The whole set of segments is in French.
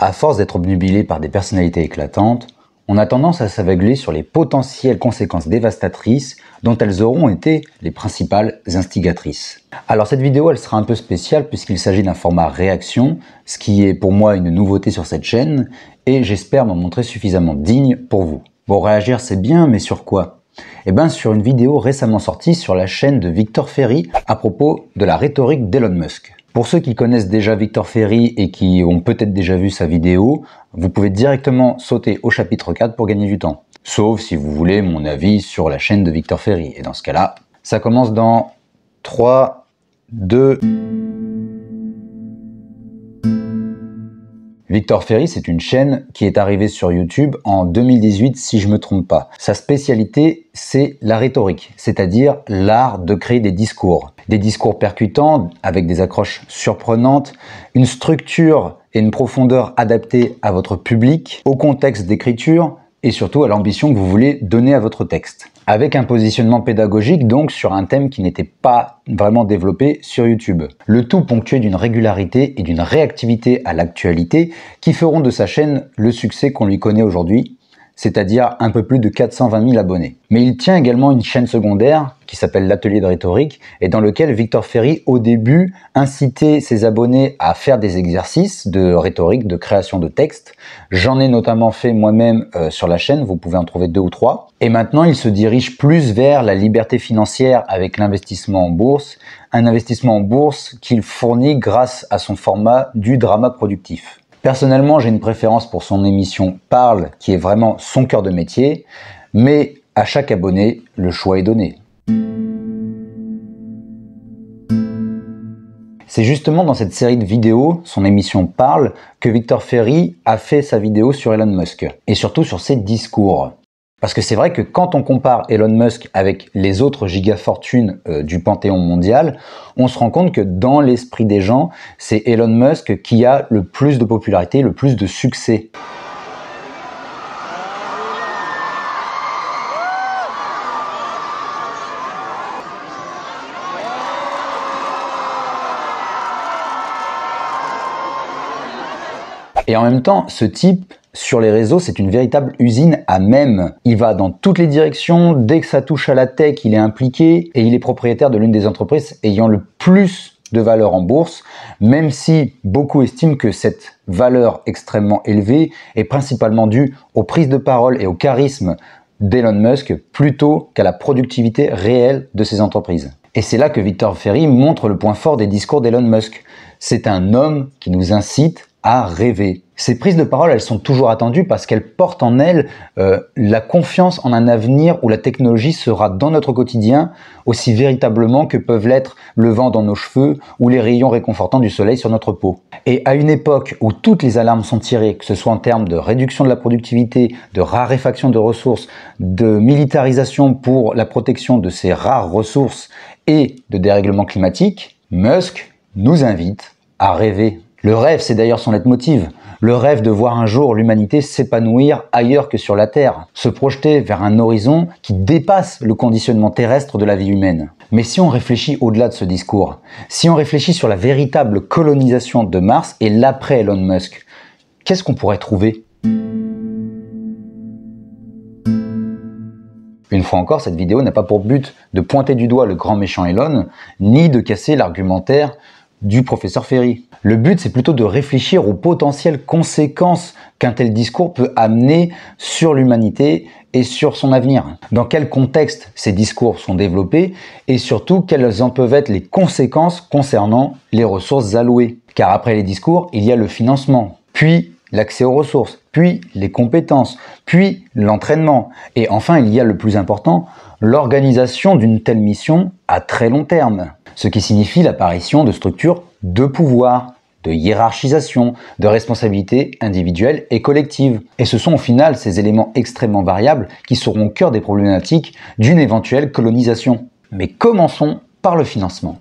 À force d'être obnubilé par des personnalités éclatantes, on a tendance à s'aveugler sur les potentielles conséquences dévastatrices dont elles auront été les principales instigatrices. Alors cette vidéo, elle sera un peu spéciale puisqu'il s'agit d'un format réaction, ce qui est pour moi une nouveauté sur cette chaîne, et j'espère m'en montrer suffisamment digne pour vous. Bon, réagir c'est bien, mais sur quoi Eh bien sur une vidéo récemment sortie sur la chaîne de Victor Ferry à propos de la rhétorique d'Elon Musk. Pour ceux qui connaissent déjà Victor Ferry et qui ont peut-être déjà vu sa vidéo, vous pouvez directement sauter au chapitre 4 pour gagner du temps. Sauf si vous voulez mon avis sur la chaîne de Victor Ferry. Et dans ce cas-là, ça commence dans 3, 2... Victor Ferry, c'est une chaîne qui est arrivée sur YouTube en 2018, si je me trompe pas. Sa spécialité, c'est la rhétorique, c'est-à-dire l'art de créer des discours. Des discours percutants, avec des accroches surprenantes, une structure et une profondeur adaptées à votre public, au contexte d'écriture, et surtout à l'ambition que vous voulez donner à votre texte avec un positionnement pédagogique donc sur un thème qui n'était pas vraiment développé sur YouTube. Le tout ponctué d'une régularité et d'une réactivité à l'actualité qui feront de sa chaîne le succès qu'on lui connaît aujourd'hui c'est-à-dire un peu plus de 420 000 abonnés. Mais il tient également une chaîne secondaire qui s'appelle l'atelier de rhétorique et dans lequel Victor Ferry au début incitait ses abonnés à faire des exercices de rhétorique, de création de textes. J'en ai notamment fait moi-même euh, sur la chaîne, vous pouvez en trouver deux ou trois. Et maintenant il se dirige plus vers la liberté financière avec l'investissement en bourse, un investissement en bourse qu'il fournit grâce à son format du drama productif. Personnellement, j'ai une préférence pour son émission Parle, qui est vraiment son cœur de métier, mais à chaque abonné, le choix est donné. C'est justement dans cette série de vidéos, son émission Parle, que Victor Ferry a fait sa vidéo sur Elon Musk, et surtout sur ses discours. Parce que c'est vrai que quand on compare Elon Musk avec les autres gigafortunes euh, du panthéon mondial, on se rend compte que dans l'esprit des gens, c'est Elon Musk qui a le plus de popularité, le plus de succès. Et en même temps, ce type sur les réseaux, c'est une véritable usine à même. Il va dans toutes les directions, dès que ça touche à la tech, il est impliqué et il est propriétaire de l'une des entreprises ayant le plus de valeur en bourse, même si beaucoup estiment que cette valeur extrêmement élevée est principalement due aux prises de parole et au charisme d'Elon Musk plutôt qu'à la productivité réelle de ses entreprises. Et c'est là que Victor Ferry montre le point fort des discours d'Elon Musk. C'est un homme qui nous incite à rêver. Ces prises de parole, elles sont toujours attendues parce qu'elles portent en elles euh, la confiance en un avenir où la technologie sera dans notre quotidien aussi véritablement que peuvent l'être le vent dans nos cheveux ou les rayons réconfortants du soleil sur notre peau. Et à une époque où toutes les alarmes sont tirées, que ce soit en termes de réduction de la productivité, de raréfaction de ressources, de militarisation pour la protection de ces rares ressources et de dérèglement climatique, Musk nous invite à rêver le rêve, c'est d'ailleurs son leitmotiv. Le rêve de voir un jour l'humanité s'épanouir ailleurs que sur la Terre, se projeter vers un horizon qui dépasse le conditionnement terrestre de la vie humaine. Mais si on réfléchit au-delà de ce discours, si on réfléchit sur la véritable colonisation de Mars et l'après Elon Musk, qu'est-ce qu'on pourrait trouver Une fois encore, cette vidéo n'a pas pour but de pointer du doigt le grand méchant Elon, ni de casser l'argumentaire du professeur Ferry. Le but, c'est plutôt de réfléchir aux potentielles conséquences qu'un tel discours peut amener sur l'humanité et sur son avenir. Dans quel contexte ces discours sont développés et surtout quelles en peuvent être les conséquences concernant les ressources allouées. Car après les discours, il y a le financement, puis l'accès aux ressources, puis les compétences, puis l'entraînement. Et enfin, il y a le plus important, l'organisation d'une telle mission à très long terme, ce qui signifie l'apparition de structures de pouvoir, de hiérarchisation, de responsabilités individuelles et collectives. Et ce sont au final ces éléments extrêmement variables qui seront au cœur des problématiques d'une éventuelle colonisation. Mais commençons par le financement.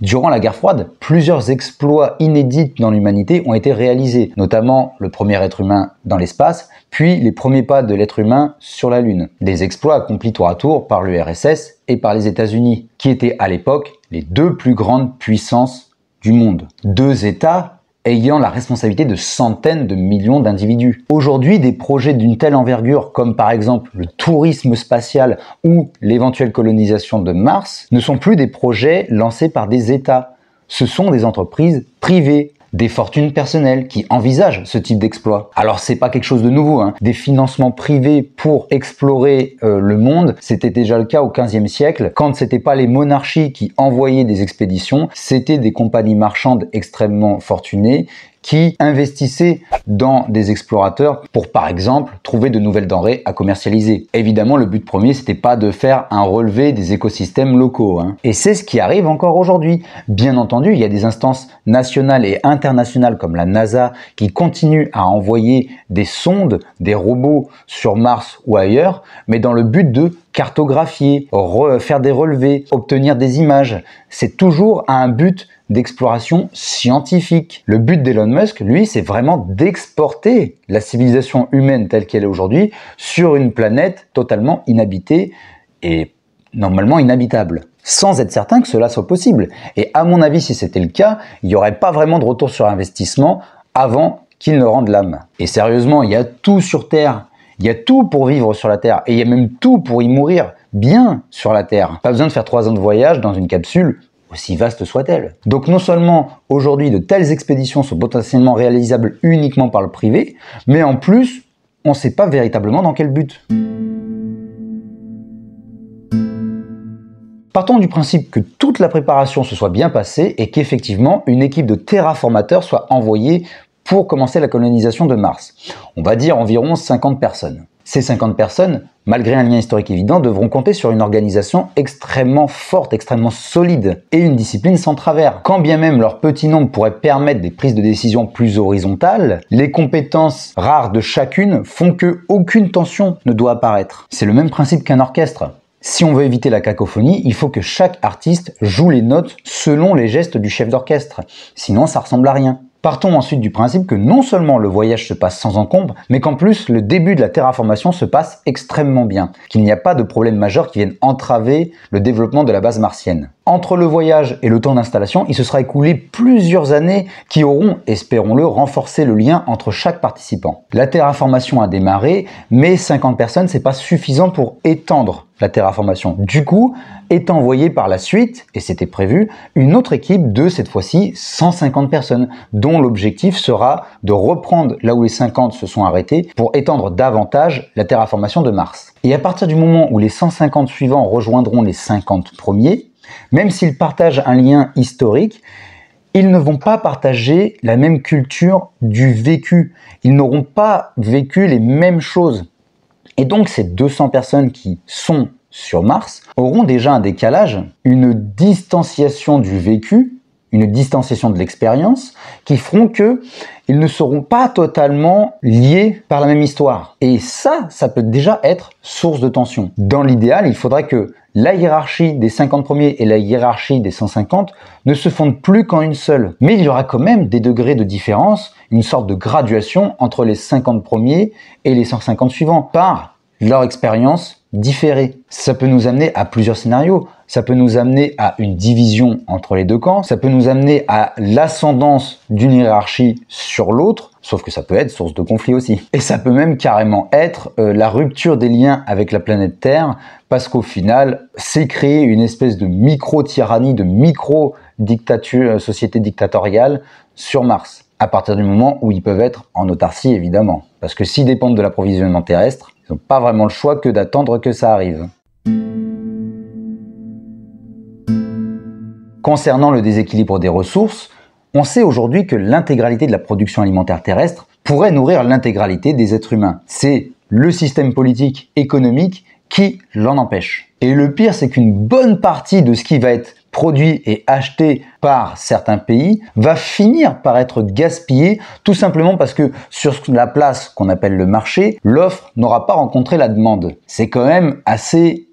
Durant la guerre froide, plusieurs exploits inédits dans l'humanité ont été réalisés, notamment le premier être humain dans l'espace puis les premiers pas de l'être humain sur la Lune. Des exploits accomplis tour à tour par l'URSS et par les États-Unis, qui étaient à l'époque les deux plus grandes puissances du monde. Deux États ayant la responsabilité de centaines de millions d'individus. Aujourd'hui, des projets d'une telle envergure, comme par exemple le tourisme spatial ou l'éventuelle colonisation de Mars, ne sont plus des projets lancés par des États. Ce sont des entreprises privées des fortunes personnelles qui envisagent ce type d'exploit. Alors c'est pas quelque chose de nouveau, hein. des financements privés pour explorer euh, le monde, c'était déjà le cas au 15e siècle, quand c'était pas les monarchies qui envoyaient des expéditions, c'était des compagnies marchandes extrêmement fortunées qui investissaient dans des explorateurs pour, par exemple, trouver de nouvelles denrées à commercialiser. Évidemment, le but premier, c'était pas de faire un relevé des écosystèmes locaux. Hein. Et c'est ce qui arrive encore aujourd'hui. Bien entendu, il y a des instances nationales et internationales comme la NASA qui continuent à envoyer des sondes, des robots sur Mars ou ailleurs, mais dans le but de cartographier, faire des relevés, obtenir des images. C'est toujours à un but d'exploration scientifique. Le but d'Elon Musk, lui, c'est vraiment d'exporter la civilisation humaine telle qu'elle est aujourd'hui sur une planète totalement inhabitée et normalement inhabitable sans être certain que cela soit possible. Et à mon avis, si c'était le cas, il n'y aurait pas vraiment de retour sur investissement avant qu'il ne rende l'âme. Et sérieusement, il y a tout sur Terre il y a tout pour vivre sur la Terre et il y a même tout pour y mourir bien sur la Terre. Pas besoin de faire trois ans de voyage dans une capsule aussi vaste soit-elle. Donc non seulement aujourd'hui de telles expéditions sont potentiellement réalisables uniquement par le privé, mais en plus on ne sait pas véritablement dans quel but. Partons du principe que toute la préparation se soit bien passée et qu'effectivement une équipe de terraformateurs soit envoyée pour commencer la colonisation de Mars. On va dire environ 50 personnes. Ces 50 personnes, malgré un lien historique évident, devront compter sur une organisation extrêmement forte, extrêmement solide et une discipline sans travers. Quand bien même leur petit nombre pourrait permettre des prises de décision plus horizontales, les compétences rares de chacune font qu'aucune aucune tension ne doit apparaître. C'est le même principe qu'un orchestre. Si on veut éviter la cacophonie, il faut que chaque artiste joue les notes selon les gestes du chef d'orchestre, sinon ça ressemble à rien. Partons ensuite du principe que non seulement le voyage se passe sans encombre, mais qu'en plus le début de la terraformation se passe extrêmement bien, qu'il n'y a pas de problème majeur qui vienne entraver le développement de la base martienne. Entre le voyage et le temps d'installation, il se sera écoulé plusieurs années qui auront, espérons-le, renforcé le lien entre chaque participant. La terraformation a démarré, mais 50 personnes, c'est pas suffisant pour étendre la terraformation. Du coup, est envoyée par la suite, et c'était prévu, une autre équipe de cette fois-ci 150 personnes, dont l'objectif sera de reprendre là où les 50 se sont arrêtés pour étendre davantage la terraformation de Mars. Et à partir du moment où les 150 suivants rejoindront les 50 premiers, même s'ils partagent un lien historique, ils ne vont pas partager la même culture du vécu. Ils n'auront pas vécu les mêmes choses. Et donc ces 200 personnes qui sont sur Mars auront déjà un décalage, une distanciation du vécu une distanciation de l'expérience qui feront que ils ne seront pas totalement liés par la même histoire. Et ça, ça peut déjà être source de tension. Dans l'idéal, il faudrait que la hiérarchie des 50 premiers et la hiérarchie des 150 ne se fondent plus qu'en une seule. Mais il y aura quand même des degrés de différence, une sorte de graduation entre les 50 premiers et les 150 suivants par leur expérience Différé. Ça peut nous amener à plusieurs scénarios. Ça peut nous amener à une division entre les deux camps. Ça peut nous amener à l'ascendance d'une hiérarchie sur l'autre. Sauf que ça peut être source de conflit aussi. Et ça peut même carrément être euh, la rupture des liens avec la planète Terre, parce qu'au final, c'est créer une espèce de micro-tyrannie, de micro-dictature, euh, société dictatoriale sur Mars. À partir du moment où ils peuvent être en autarcie, évidemment. Parce que s'ils dépendent de l'approvisionnement terrestre, pas vraiment le choix que d'attendre que ça arrive. Concernant le déséquilibre des ressources, on sait aujourd'hui que l'intégralité de la production alimentaire terrestre pourrait nourrir l'intégralité des êtres humains. C'est le système politique, économique qui l'en empêche. Et le pire, c'est qu'une bonne partie de ce qui va être produit et acheté par certains pays va finir par être gaspillé tout simplement parce que sur la place qu'on appelle le marché, l'offre n'aura pas rencontré la demande. C'est quand même assez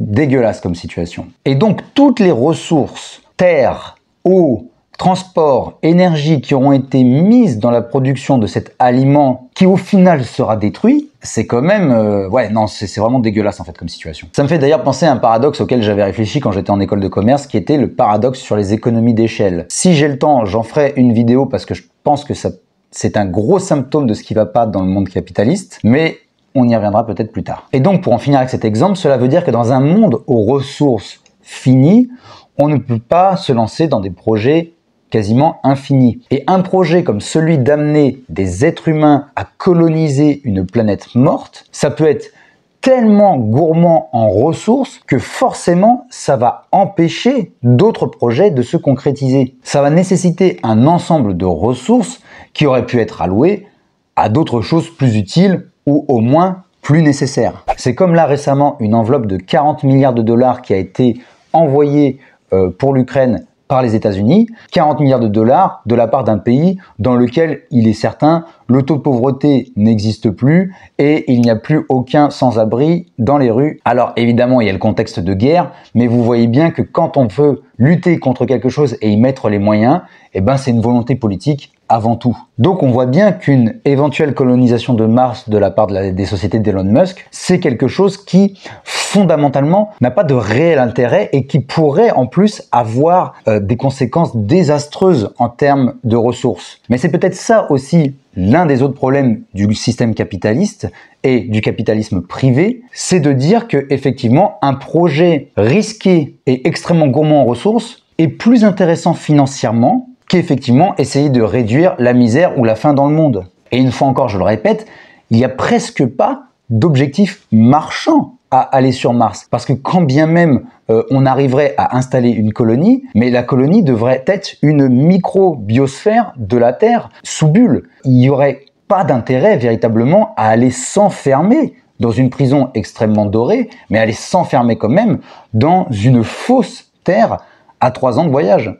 dégueulasse comme situation. Et donc toutes les ressources, terre, eau, Transport, énergie qui auront été mises dans la production de cet aliment qui au final sera détruit, c'est quand même... Euh, ouais, non, c'est vraiment dégueulasse en fait comme situation. Ça me fait d'ailleurs penser à un paradoxe auquel j'avais réfléchi quand j'étais en école de commerce, qui était le paradoxe sur les économies d'échelle. Si j'ai le temps, j'en ferai une vidéo parce que je pense que ça... C'est un gros symptôme de ce qui va pas dans le monde capitaliste, mais on y reviendra peut-être plus tard. Et donc, pour en finir avec cet exemple, cela veut dire que dans un monde aux ressources finies, on ne peut pas se lancer dans des projets quasiment infini. Et un projet comme celui d'amener des êtres humains à coloniser une planète morte, ça peut être tellement gourmand en ressources que forcément ça va empêcher d'autres projets de se concrétiser. Ça va nécessiter un ensemble de ressources qui auraient pu être allouées à d'autres choses plus utiles ou au moins plus nécessaires. C'est comme là récemment une enveloppe de 40 milliards de dollars qui a été envoyée euh, pour l'Ukraine par les États-Unis, 40 milliards de dollars de la part d'un pays dans lequel, il est certain, le taux de pauvreté n'existe plus et il n'y a plus aucun sans-abri dans les rues. Alors évidemment, il y a le contexte de guerre, mais vous voyez bien que quand on veut lutter contre quelque chose et y mettre les moyens, eh ben c'est une volonté politique avant tout. Donc on voit bien qu'une éventuelle colonisation de Mars de la part des sociétés d'Elon Musk, c'est quelque chose qui fondamentalement n'a pas de réel intérêt et qui pourrait en plus avoir euh, des conséquences désastreuses en termes de ressources. Mais c'est peut-être ça aussi l'un des autres problèmes du système capitaliste et du capitalisme privé, c'est de dire que effectivement un projet risqué et extrêmement gourmand en ressources est plus intéressant financièrement qu'effectivement essayer de réduire la misère ou la faim dans le monde. Et une fois encore, je le répète, il n'y a presque pas d'objectif marchand à aller sur Mars. Parce que quand bien même euh, on arriverait à installer une colonie, mais la colonie devrait être une microbiosphère de la Terre sous bulle. Il n'y aurait pas d'intérêt véritablement à aller s'enfermer dans une prison extrêmement dorée, mais aller s'enfermer quand même dans une fausse Terre à trois ans de voyage.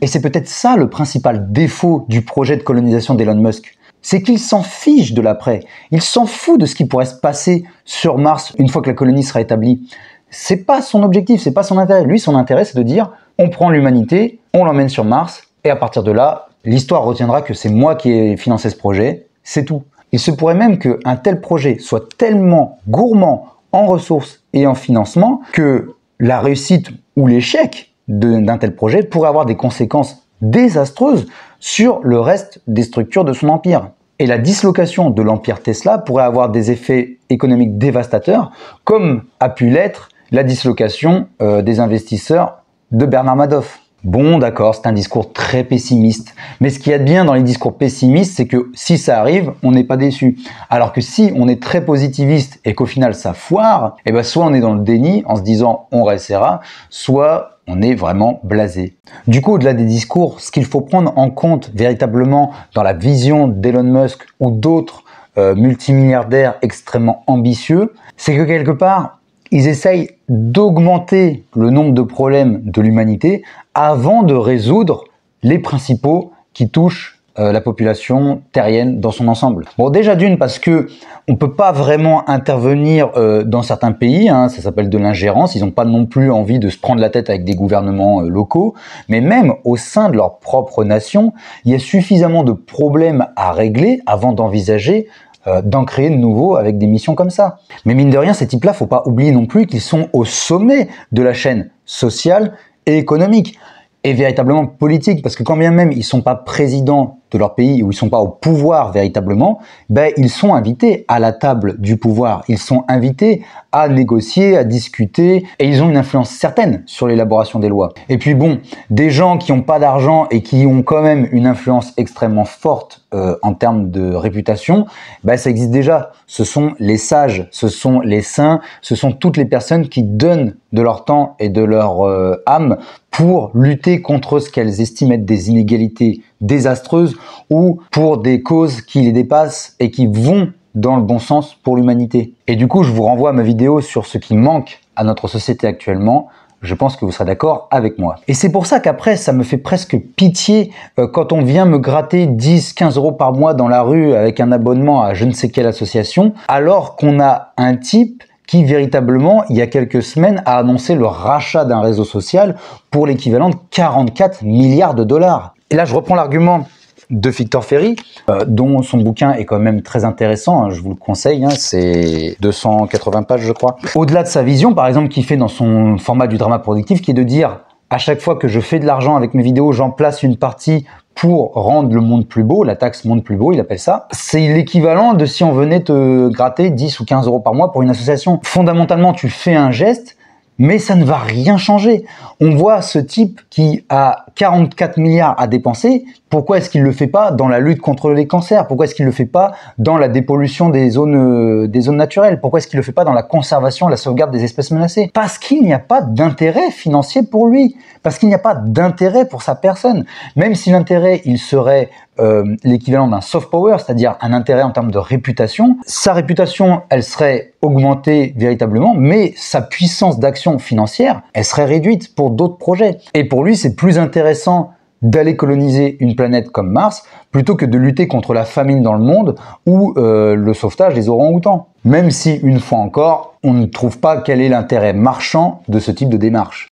Et c'est peut-être ça le principal défaut du projet de colonisation d'Elon Musk. C'est qu'il s'en fiche de l'après. Il s'en fout de ce qui pourrait se passer sur Mars une fois que la colonie sera établie. C'est pas son objectif, c'est pas son intérêt. Lui, son intérêt, c'est de dire on prend l'humanité, on l'emmène sur Mars, et à partir de là, l'histoire retiendra que c'est moi qui ai financé ce projet, c'est tout. Il se pourrait même qu'un tel projet soit tellement gourmand en ressources et en financement que la réussite ou l'échec d'un tel projet pourrait avoir des conséquences désastreuses sur le reste des structures de son empire. Et la dislocation de l'empire Tesla pourrait avoir des effets économiques dévastateurs, comme a pu l'être la dislocation euh, des investisseurs de Bernard Madoff. Bon, d'accord, c'est un discours très pessimiste. Mais ce qu'il y a de bien dans les discours pessimistes, c'est que si ça arrive, on n'est pas déçu. Alors que si on est très positiviste et qu'au final ça foire, eh ben soit on est dans le déni en se disant on restera, soit on est vraiment blasé. Du coup, au-delà des discours, ce qu'il faut prendre en compte véritablement dans la vision d'Elon Musk ou d'autres euh, multimilliardaires extrêmement ambitieux, c'est que quelque part, ils essayent d'augmenter le nombre de problèmes de l'humanité avant de résoudre les principaux qui touchent euh, la population terrienne dans son ensemble. Bon, déjà d'une parce que on peut pas vraiment intervenir euh, dans certains pays, hein, ça s'appelle de l'ingérence. Ils n'ont pas non plus envie de se prendre la tête avec des gouvernements euh, locaux, mais même au sein de leur propre nation, il y a suffisamment de problèmes à régler avant d'envisager d'en créer de nouveaux avec des missions comme ça. Mais mine de rien, ces types-là, faut pas oublier non plus qu'ils sont au sommet de la chaîne sociale et économique et véritablement politique, parce que quand bien même ils sont pas présidents de leur pays où ils sont pas au pouvoir véritablement, ben ils sont invités à la table du pouvoir, ils sont invités à négocier, à discuter et ils ont une influence certaine sur l'élaboration des lois. Et puis bon, des gens qui n'ont pas d'argent et qui ont quand même une influence extrêmement forte euh, en termes de réputation, ben ça existe déjà. Ce sont les sages, ce sont les saints, ce sont toutes les personnes qui donnent de leur temps et de leur euh, âme pour lutter contre ce qu'elles estiment être des inégalités désastreuses ou pour des causes qui les dépassent et qui vont dans le bon sens pour l'humanité. Et du coup, je vous renvoie à ma vidéo sur ce qui manque à notre société actuellement, je pense que vous serez d'accord avec moi. Et c'est pour ça qu'après, ça me fait presque pitié euh, quand on vient me gratter 10, 15 euros par mois dans la rue avec un abonnement à je ne sais quelle association, alors qu'on a un type qui véritablement, il y a quelques semaines, a annoncé le rachat d'un réseau social pour l'équivalent de 44 milliards de dollars. Et là, je reprends l'argument de Victor Ferry, euh, dont son bouquin est quand même très intéressant, hein, je vous le conseille, hein, c'est 280 pages je crois. Au-delà de sa vision, par exemple, qu'il fait dans son format du drama productif, qui est de dire à chaque fois que je fais de l'argent avec mes vidéos, j'en place une partie pour rendre le monde plus beau, la taxe monde plus beau, il appelle ça. C'est l'équivalent de si on venait te gratter 10 ou 15 euros par mois pour une association. Fondamentalement, tu fais un geste, mais ça ne va rien changer. On voit ce type qui a 44 milliards à dépenser, pourquoi est-ce qu'il ne le fait pas dans la lutte contre les cancers Pourquoi est-ce qu'il ne le fait pas dans la dépollution des zones, euh, des zones naturelles Pourquoi est-ce qu'il ne le fait pas dans la conservation, la sauvegarde des espèces menacées Parce qu'il n'y a pas d'intérêt financier pour lui, parce qu'il n'y a pas d'intérêt pour sa personne. Même si l'intérêt, il serait euh, l'équivalent d'un soft power, c'est-à-dire un intérêt en termes de réputation, sa réputation, elle serait augmentée véritablement, mais sa puissance d'action financière, elle serait réduite pour d'autres projets. Et pour lui, c'est plus intéressant d'aller coloniser une planète comme Mars plutôt que de lutter contre la famine dans le monde ou euh, le sauvetage des orangs-outans. Même si, une fois encore, on ne trouve pas quel est l'intérêt marchand de ce type de démarche.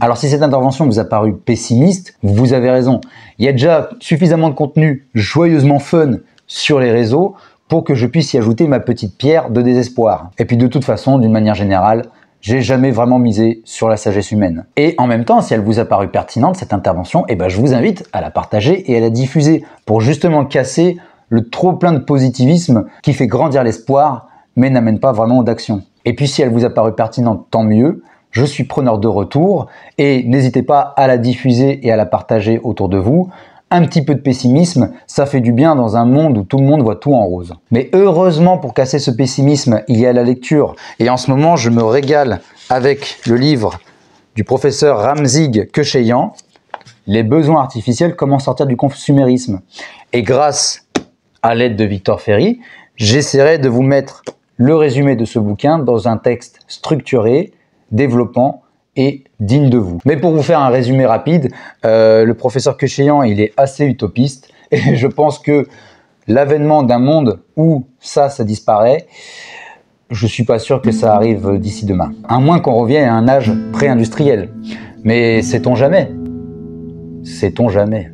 Alors si cette intervention vous a paru pessimiste, vous avez raison. Il y a déjà suffisamment de contenu joyeusement fun sur les réseaux pour que je puisse y ajouter ma petite pierre de désespoir. Et puis de toute façon, d'une manière générale, j'ai jamais vraiment misé sur la sagesse humaine. Et en même temps, si elle vous a paru pertinente, cette intervention, eh ben, je vous invite à la partager et à la diffuser pour justement casser le trop plein de positivisme qui fait grandir l'espoir mais n'amène pas vraiment d'action. Et puis si elle vous a paru pertinente, tant mieux. Je suis preneur de retour et n'hésitez pas à la diffuser et à la partager autour de vous un petit peu de pessimisme, ça fait du bien dans un monde où tout le monde voit tout en rose. Mais heureusement pour casser ce pessimisme, il y a la lecture. Et en ce moment, je me régale avec le livre du professeur Ramzig Kecheyan, Les besoins artificiels, comment sortir du consumérisme. Et grâce à l'aide de Victor Ferry, j'essaierai de vous mettre le résumé de ce bouquin dans un texte structuré, développant digne de vous. Mais pour vous faire un résumé rapide, euh, le professeur Quechéan, il est assez utopiste et je pense que l'avènement d'un monde où ça, ça disparaît, je suis pas sûr que ça arrive d'ici demain. À moins qu'on revienne à un âge pré-industriel. Mais sait-on jamais Sait-on jamais